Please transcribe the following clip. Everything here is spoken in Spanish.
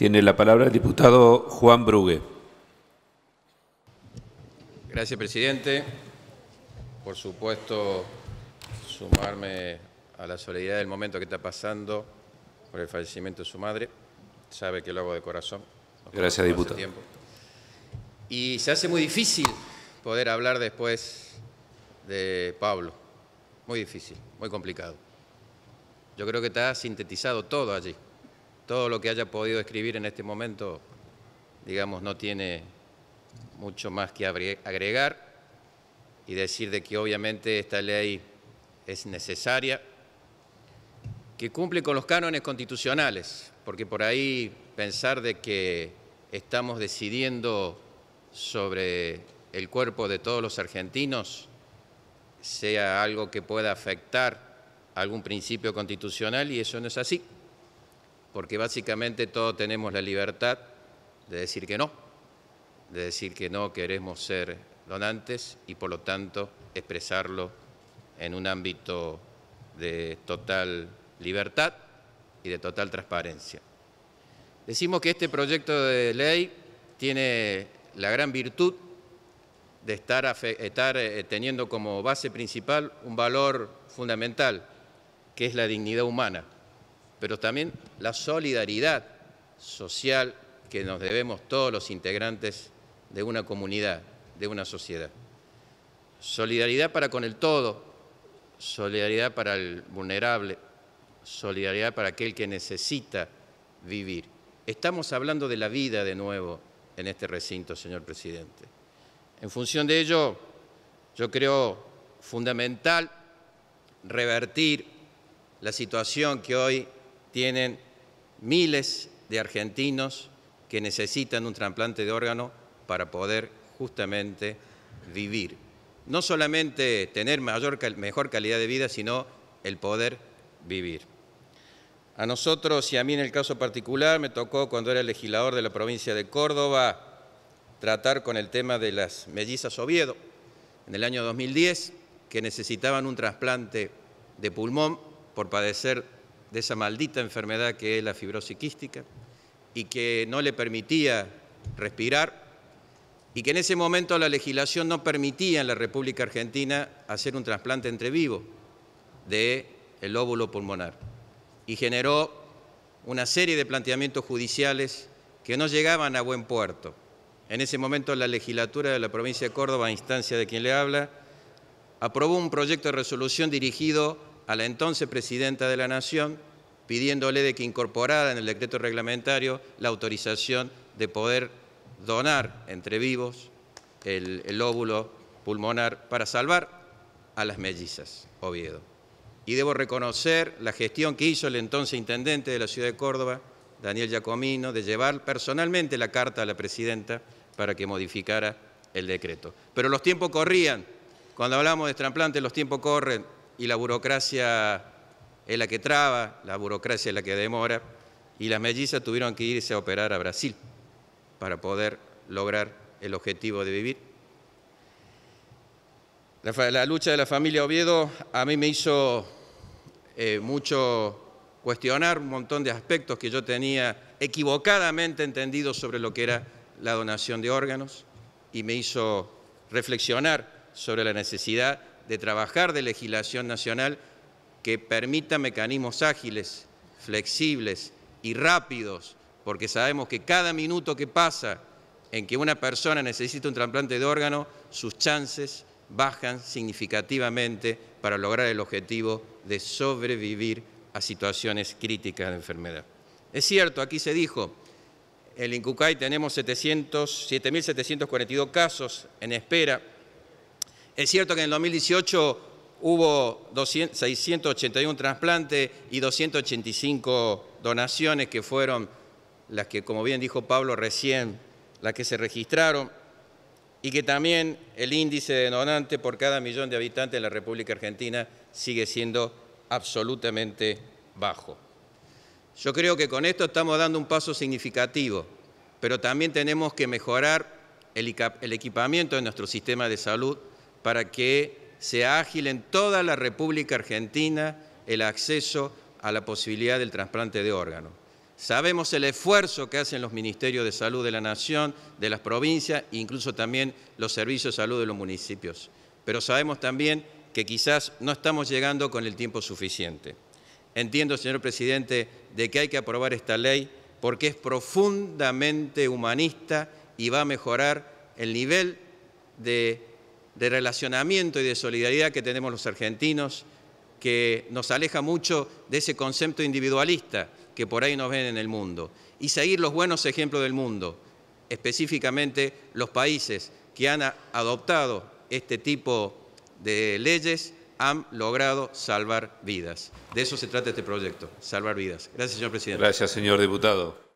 Tiene la palabra el diputado Juan Brugue. Gracias, presidente. Por supuesto, sumarme a la soledad del momento que está pasando por el fallecimiento de su madre. Sabe que lo hago de corazón. Gracias, diputado. Y se hace muy difícil poder hablar después de Pablo. Muy difícil, muy complicado. Yo creo que está sintetizado todo allí todo lo que haya podido escribir en este momento, digamos, no tiene mucho más que agregar y decir de que obviamente esta ley es necesaria, que cumple con los cánones constitucionales, porque por ahí pensar de que estamos decidiendo sobre el cuerpo de todos los argentinos sea algo que pueda afectar algún principio constitucional y eso no es así porque básicamente todos tenemos la libertad de decir que no, de decir que no queremos ser donantes y por lo tanto expresarlo en un ámbito de total libertad y de total transparencia. Decimos que este proyecto de ley tiene la gran virtud de estar, eh, teniendo como base principal un valor fundamental, que es la dignidad humana pero también la solidaridad social que nos debemos todos los integrantes de una comunidad, de una sociedad. Solidaridad para con el todo, solidaridad para el vulnerable, solidaridad para aquel que necesita vivir. Estamos hablando de la vida de nuevo en este recinto, señor presidente. En función de ello, yo creo fundamental revertir la situación que hoy tienen miles de argentinos que necesitan un trasplante de órgano para poder justamente vivir. No solamente tener mayor, mejor calidad de vida, sino el poder vivir. A nosotros y a mí en el caso particular me tocó cuando era legislador de la provincia de Córdoba tratar con el tema de las mellizas Oviedo en el año 2010 que necesitaban un trasplante de pulmón por padecer de esa maldita enfermedad que es la fibrosis y que no le permitía respirar y que en ese momento la legislación no permitía en la República Argentina hacer un trasplante entre vivo del el óvulo pulmonar y generó una serie de planteamientos judiciales que no llegaban a buen puerto. En ese momento la legislatura de la provincia de Córdoba, a instancia de quien le habla, aprobó un proyecto de resolución dirigido a la entonces presidenta de la Nación pidiéndole de que incorporara en el decreto reglamentario la autorización de poder donar entre vivos el, óvulo pulmonar para salvar a las mellizas, Oviedo. Y debo reconocer la gestión que hizo el entonces intendente de la ciudad de Córdoba, Daniel Giacomino, de llevar personalmente la carta a la presidenta para que modificara el decreto. Pero los tiempos corrían. Cuando hablamos de trasplantes, los tiempos corren y la burocracia es la que traba, la burocracia es la que demora, y las mellizas tuvieron que irse a operar a Brasil para poder lograr el objetivo de vivir. La, lucha de la familia Oviedo a mí me hizo eh, mucho cuestionar un montón de aspectos que yo tenía equivocadamente entendido sobre lo que era la donación de órganos y me hizo reflexionar sobre la necesidad de trabajar de legislación nacional que permita mecanismos ágiles, flexibles y rápidos, porque sabemos que cada minuto que pasa en que una persona necesita un trasplante de órgano, sus chances bajan significativamente para lograr el objetivo de sobrevivir a situaciones críticas de enfermedad. Es cierto, aquí se dijo, en el INCUCAI tenemos 7.742 casos en espera, es cierto que en el 2018 hubo 681 trasplantes y 285 donaciones que fueron las que, como bien dijo Pablo recién, las que se registraron y que también el índice de donante por cada millón de habitantes en la República Argentina sigue siendo absolutamente bajo. Yo creo que con esto estamos dando un paso significativo, pero también tenemos que mejorar el equipamiento de nuestro sistema de salud para que sea ágil en toda la República Argentina el acceso a la posibilidad del trasplante de órganos. Sabemos el esfuerzo que hacen los ministerios de salud de la nación, de las provincias, incluso también los servicios de salud de los municipios. Pero sabemos también que quizás no estamos llegando con el tiempo suficiente. Entiendo, señor presidente, de que hay que aprobar esta ley porque es profundamente humanista y va a mejorar el nivel de de relacionamiento y de solidaridad que tenemos los argentinos, que nos aleja mucho de ese concepto individualista que por ahí nos ven en el mundo, y seguir los buenos ejemplos del mundo, específicamente los países que han adoptado este tipo de leyes han logrado salvar vidas. De eso se trata este proyecto, salvar vidas. Gracias, señor presidente. Gracias, señor diputado.